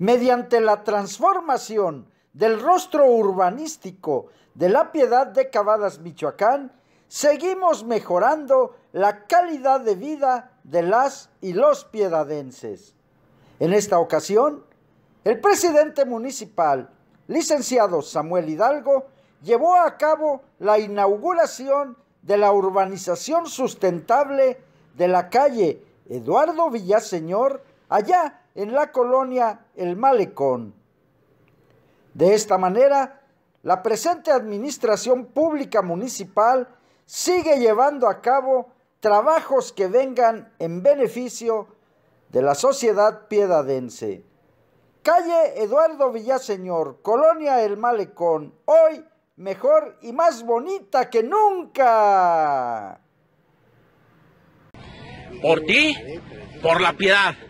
mediante la transformación del rostro urbanístico de la Piedad de Cavadas, Michoacán, seguimos mejorando la calidad de vida de las y los piedadenses. En esta ocasión, el presidente municipal, licenciado Samuel Hidalgo, llevó a cabo la inauguración de la urbanización sustentable de la calle Eduardo Villaseñor, allá en la colonia El Malecón. De esta manera, la presente Administración Pública Municipal sigue llevando a cabo trabajos que vengan en beneficio de la sociedad piedadense. Calle Eduardo Villaseñor, Colonia El Malecón, hoy mejor y más bonita que nunca. Por ti, por la piedad